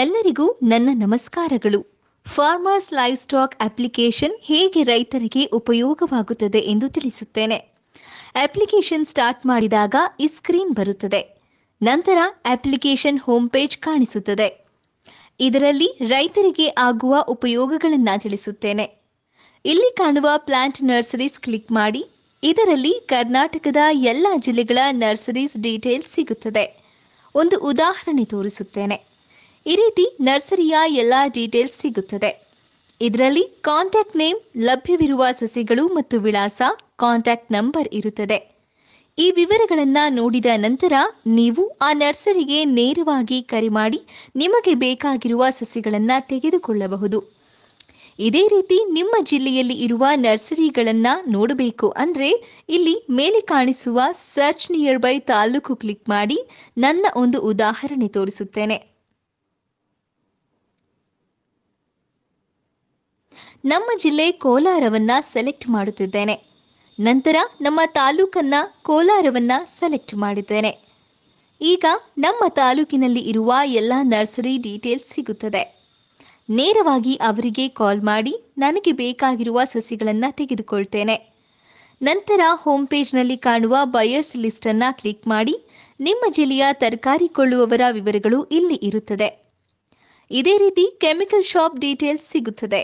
ಎಲ್ಲರಿಗೂ ನನ್ನ ನಮಸ್ಕಾರಗಳು ಫಾರ್ಮರ್ಸ್ ಲೈವ್ ಸ್ಟಾಕ್ ಅಪ್ಲಿಕೇಶನ್ ಹೇಗೆ ರೈತರಿಗೆ ಉಪಯೋಗವಾಗುತ್ತದೆ ಎಂದು ತಿಳಿಸುತ್ತೇನೆ ಅಪ್ಲಿಕೇಶನ್ ಸ್ಟಾರ್ಟ್ ಮಾಡಿದಾಗ ಈ ಸ್ಕ್ರೀನ್ ಬರುತ್ತದೆ ನಂತರ ಅಪ್ಲಿಕೇಶನ್ ಹೋಮ್ ಪೇಜ್ ಕಾಣಿಸುತ್ತದೆ ಇದರಲ್ಲಿ ರೈತರಿಗೆ ಆಗುವ ಉಪಯೋಗಗಳನ್ನು ತಿಳಿಸುತ್ತೇನೆ ಇಲ್ಲಿ ಕಾಣುವ ಪ್ಲಾಂಟ್ ನರ್ಸರೀಸ್ ಕ್ಲಿಕ್ ಮಾಡಿ ಇದರಲ್ಲಿ ಕರ್ನಾಟಕದ ಎಲ್ಲ ಜಿಲ್ಲೆಗಳ ನರ್ಸರೀಸ್ ಡೀಟೇಲ್ಸ್ ಸಿಗುತ್ತದೆ ಒಂದು ಉದಾಹರಣೆ ತೋರಿಸುತ್ತೇನೆ ಈ ರೀತಿ ನರ್ಸರಿಯ ಎಲ್ಲ ಡೀಟೇಲ್ಸ್ ಸಿಗುತ್ತದೆ ಇದರಲ್ಲಿ ಕಾಂಟ್ಯಾಕ್ಟ್ ನೇಮ್ ಲಭ್ಯವಿರುವ ಸಸಿಗಳು ಮತ್ತು ವಿಳಾಸ ಕಾಂಟ್ಯಾಕ್ಟ್ ನಂಬರ್ ಇರುತ್ತದೆ ಈ ವಿವರಗಳನ್ನು ನೋಡಿದ ನಂತರ ನೀವು ಆ ನರ್ಸರಿಗೆ ನೇರವಾಗಿ ಕರೆ ಮಾಡಿ ನಿಮಗೆ ಬೇಕಾಗಿರುವ ಸಸಿಗಳನ್ನು ತೆಗೆದುಕೊಳ್ಳಬಹುದು ಇದೇ ರೀತಿ ನಿಮ್ಮ ಜಿಲ್ಲೆಯಲ್ಲಿ ಇರುವ ನರ್ಸರಿಗಳನ್ನು ನೋಡಬೇಕು ಅಂದರೆ ಇಲ್ಲಿ ಮೇಲೆ ಕಾಣಿಸುವ search nearby taluk click ಮಾಡಿ ನನ್ನ ಒಂದು ಉದಾಹರಣೆ ತೋರಿಸುತ್ತೇನೆ ನಮ್ಮ ಜಿಲ್ಲೆ ಕೋಲಾರವನ್ನು ಸೆಲೆಕ್ಟ್ ಮಾಡುತ್ತಿದ್ದೇನೆ ನಂತರ ನಮ್ಮ ತಾಲೂಕನ್ನ ಕೋಲಾರವನ್ನು ಸೆಲೆಕ್ಟ್ ಮಾಡಿದ್ದೇನೆ ಈಗ ನಮ್ಮ ತಾಲೂಕಿನಲ್ಲಿ ಇರುವ ಎಲ್ಲ ನರ್ಸರಿ ಡೀಟೇಲ್ಸ್ ಸಿಗುತ್ತದೆ ನೇರವಾಗಿ ಅವರಿಗೆ ಕಾಲ್ ಮಾಡಿ ನನಗೆ ಬೇಕಾಗಿರುವ ಸಸಿಗಳನ್ನು ತೆಗೆದುಕೊಳ್ತೇನೆ ನಂತರ ಹೋಮ್ ಪೇಜ್ನಲ್ಲಿ ಕಾಣುವ ಬಯರ್ಸ್ ಲಿಸ್ಟನ್ನು ಕ್ಲಿಕ್ ಮಾಡಿ ನಿಮ್ಮ ಜಿಲ್ಲೆಯ ತರಕಾರಿ ಕೊಳ್ಳುವವರ ವಿವರಗಳು ಇಲ್ಲಿ ಇರುತ್ತದೆ ಇದೇ ರೀತಿ ಕೆಮಿಕಲ್ ಶಾಪ್ ಡೀಟೇಲ್ಸ್ ಸಿಗುತ್ತದೆ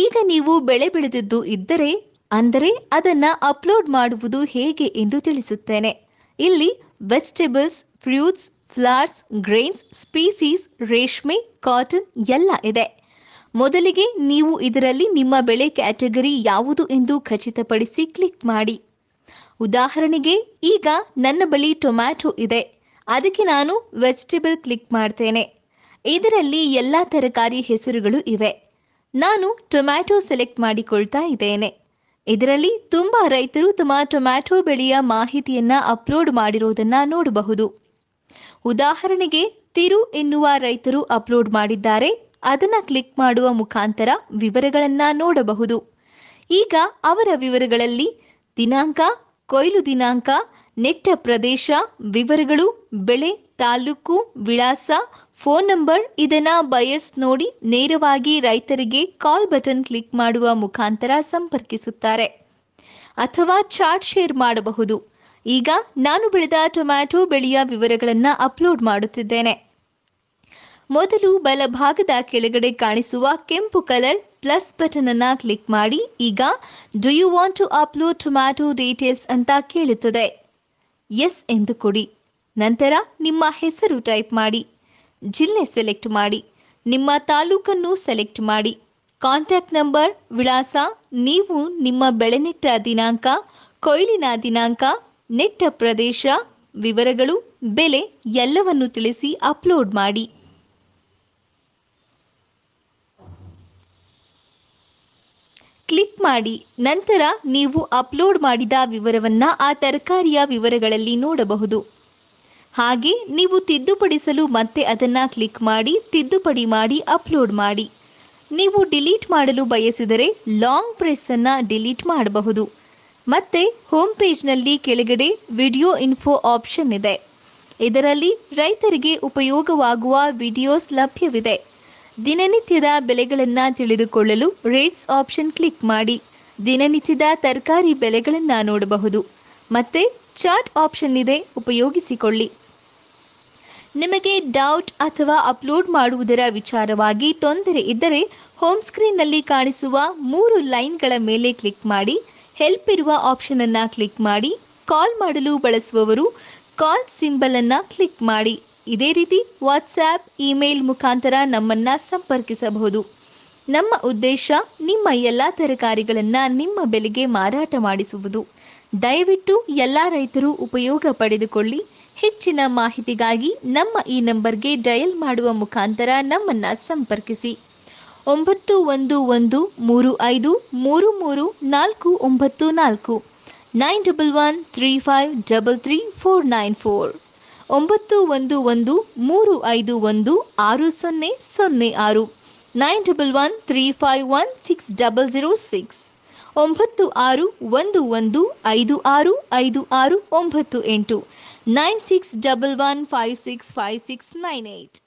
ಈಗ ನೀವು ಬೆಳೆ ಬೆಳೆದದ್ದು ಇದ್ದರೆ ಅಂದರೆ ಅದನ್ನು ಅಪ್ಲೋಡ್ ಮಾಡುವುದು ಹೇಗೆ ಎಂದು ತಿಳಿಸುತ್ತೇನೆ ಇಲ್ಲಿ vegetables fruits flowers grains species ರೇಷ್ಮೆ ಕಾಟನ್ ಎಲ್ಲ ಇದೆ ಮೊದಲಿಗೆ ನೀವು ಇದರಲ್ಲಿ ನಿಮ್ಮ ಬೆಳೆ ಕ್ಯಾಟಗರಿ ಯಾವುದು ಎಂದು ಖಚಿತಪಡಿಸಿ ಕ್ಲಿಕ್ ಮಾಡಿ ಉದಾಹರಣೆಗೆ ಈಗ ನನ್ನ ಬಳಿ ಟೊಮ್ಯಾಟೊ ಇದೆ ಅದಕ್ಕೆ ನಾನು ವೆಜಿಟೇಬಲ್ ಕ್ಲಿಕ್ ಮಾಡ್ತೇನೆ ಇದರಲ್ಲಿ ಎಲ್ಲ ತರಕಾರಿ ಹೆಸರುಗಳು ಇವೆ ನಾನು ಟೊಮ್ಯಾಟೊ ಸೆಲೆಕ್ಟ್ ಮಾಡಿಕೊಳ್ತಾ ಇದ್ದೇನೆ ಇದರಲ್ಲಿ ತುಂಬ ರೈತರು ತಮ್ಮ ಟೊಮ್ಯಾಟೊ ಬೆಳೆಯ ಮಾಹಿತಿಯನ್ನು ಅಪ್ಲೋಡ್ ಮಾಡಿರುವುದನ್ನು ನೋಡಬಹುದು ಉದಾಹರಣೆಗೆ ತಿರು ಎನ್ನುವ ರೈತರು ಅಪ್ಲೋಡ್ ಮಾಡಿದ್ದಾರೆ ಅದನ್ನು ಕ್ಲಿಕ್ ಮಾಡುವ ಮುಖಾಂತರ ವಿವರಗಳನ್ನು ನೋಡಬಹುದು ಈಗ ಅವರ ವಿವರಗಳಲ್ಲಿ ದಿನಾಂಕ ಕೊಯ್ಲು ದಿನಾಂಕ ನೆಟ್ಟ ಪ್ರದೇಶ ವಿವರಗಳು ಬೆಳೆ ತಾಲೂಕು ವಿಳಾಸ ಫೋನ್ ನಂಬರ್ ಇದನ್ನ ಬಯರ್ಸ್ ನೋಡಿ ನೇರವಾಗಿ ರೈತರಿಗೆ ಕಾಲ್ ಬಟನ್ ಕ್ಲಿಕ್ ಮಾಡುವ ಮುಖಾಂತರ ಸಂಪರ್ಕಿಸುತ್ತಾರೆ ಅಥವಾ ಚಾಟ್ ಶೇರ್ ಮಾಡಬಹುದು ಈಗ ನಾನು ಬೆಳೆದ ಟೊಮ್ಯಾಟೊ ಬೆಳೆಯ ವಿವರಗಳನ್ನು ಅಪ್ಲೋಡ್ ಮಾಡುತ್ತಿದ್ದೇನೆ ಮೊದಲು ಬಲಭಾಗದ ಕೆಳಗಡೆ ಕಾಣಿಸುವ ಕೆಂಪು ಕಲರ್ ಪ್ಲಸ್ ಬಟನ್ ಅನ್ನು ಕ್ಲಿಕ್ ಮಾಡಿ ಈಗ do you want to upload tomato details ಅಂತ ಕೇಳುತ್ತದೆ ಎಸ್ ಎಂದು ಕೊಡಿ ನಂತರ ನಿಮ್ಮ ಹೆಸರು ಟೈಪ್ ಮಾಡಿ ಜಿಲ್ಲೆ ಸೆಲೆಕ್ಟ್ ಮಾಡಿ ನಿಮ್ಮ ತಾಲೂಕನ್ನು ಸೆಲೆಕ್ಟ್ ಮಾಡಿ ಕಾಂಟ್ಯಾಕ್ಟ್ ನಂಬರ್ ವಿಳಾಸ ನೀವು ನಿಮ್ಮ ಬೆಳೆನೆಟ್ಟ ದಿನಾಂಕ ಕೊಯ್ಲಿನ ದಿನಾಂಕ ನೆಟ್ಟ ಪ್ರದೇಶ ವಿವರಗಳು ಬೆಲೆ ಎಲ್ಲವನ್ನು ತಿಳಿಸಿ ಅಪ್ಲೋಡ್ ಮಾಡಿ ಕ್ಲಿಕ್ ಮಾಡಿ ನಂತರ ನೀವು ಅಪ್ಲೋಡ್ ಮಾಡಿದ ವಿವರವನ್ನು ಆ ತರಕಾರಿಯ ವಿವರಗಳಲ್ಲಿ ನೋಡಬಹುದು ಹಾಗೆ ನೀವು ತಿದ್ದುಪಡಿಸಲು ಮತ್ತೆ ಅದನ್ನು ಕ್ಲಿಕ್ ಮಾಡಿ ತಿದ್ದುಪಡಿ ಮಾಡಿ ಅಪ್ಲೋಡ್ ಮಾಡಿ ನೀವು ಡಿಲೀಟ್ ಮಾಡಲು ಬಯಸಿದರೆ ಲಾಂಗ್ ಪ್ರೆಸ್ಸನ್ನು ಡಿಲೀಟ್ ಮಾಡಬಹುದು ಮತ್ತೆ ಹೋಮ್ ಪೇಜ್ನಲ್ಲಿ ಕೆಳಗಡೆ ವಿಡಿಯೋ ಇನ್ಫೋ ಆಪ್ಷನ್ ಇದೆ ಇದರಲ್ಲಿ ರೈತರಿಗೆ ಉಪಯೋಗವಾಗುವ ವಿಡಿಯೋಸ್ ಲಭ್ಯವಿದೆ ದಿನನಿತ್ಯದ ಬೆಲೆಗಳನ್ನು ತಿಳಿದುಕೊಳ್ಳಲು ರೇಟ್ಸ್ ಆಪ್ಷನ್ ಕ್ಲಿಕ್ ಮಾಡಿ ದಿನನಿತ್ಯದ ತರಕಾರಿ ಬೆಲೆಗಳನ್ನು ನೋಡಬಹುದು ಮತ್ತೆ ಚಾಟ್ ಆಪ್ಷನ್ ಇದೆ ಉಪಯೋಗಿಸಿಕೊಳ್ಳಿ ನಿಮಗೆ ಡೌಟ್ ಅಥವಾ ಅಪ್ಲೋಡ್ ಮಾಡುವುದರ ವಿಚಾರವಾಗಿ ತೊಂದರೆ ಇದ್ದರೆ ಹೋಮ್ ಸ್ಕ್ರೀನ್ನಲ್ಲಿ ಕಾಣಿಸುವ ಮೂರು ಲೈನ್ಗಳ ಮೇಲೆ ಕ್ಲಿಕ್ ಮಾಡಿ ಹೆಲ್ಪ್ ಇರುವ ಆಪ್ಷನನ್ನು ಕ್ಲಿಕ್ ಮಾಡಿ ಕಾಲ್ ಮಾಡಲು ಬಳಸುವವರು ಕಾಲ್ ಸಿಂಬಲನ್ನು ಕ್ಲಿಕ್ ಮಾಡಿ ಇದೇ ರೀತಿ ವಾಟ್ಸ್ಆ್ಯಪ್ ಇಮೇಲ್ ಮುಖಾಂತರ ನಮ್ಮನ್ನು ಸಂಪರ್ಕಿಸಬಹುದು ನಮ್ಮ ಉದ್ದೇಶ ನಿಮ್ಮ ಎಲ್ಲ ತರಕಾರಿಗಳನ್ನು ನಿಮ್ಮ ಬೆಲೆಗೆ ಮಾರಾಟ ಮಾಡಿಸುವುದು ದಯವಿಟ್ಟು ಎಲ್ಲ ರೈತರು ಉಪಯೋಗ ಪಡೆದುಕೊಳ್ಳಿ ಹೆಚ್ಚಿನ ಮಾಹಿತಿಗಾಗಿ ನಮ್ಮ ಈ ನಂಬರ್ಗೆ ಡಯಲ್ ಮಾಡುವ ಮುಖಾಂತರ ನಮ್ಮನ್ನು ಸಂಪರ್ಕಿಸಿ ಒಂಬತ್ತು ಒಂದು ಒಂದು ಮೂರು ಐದು ಮೂರು ಮೂರು ನಾಲ್ಕು ಒಂಬತ್ತು ನಾಲ್ಕು nine double one three five double three four nine four ಒಂಬತ್ತು ಒಂದು ಒಂದು ಮೂರು ಐದು ಒಂದು ಆರು ಸೊನ್ನೆ ಸೊನ್ನೆ ಆರು nine double one three five one six double zero six ಒಂಬತ್ತು ಆರು ಒಂದು ಒಂದು ಐದು ಆರು ಐದು ಆರು ಒಂಬತ್ತು ಎಂಟು nine six double one five six five six nine eight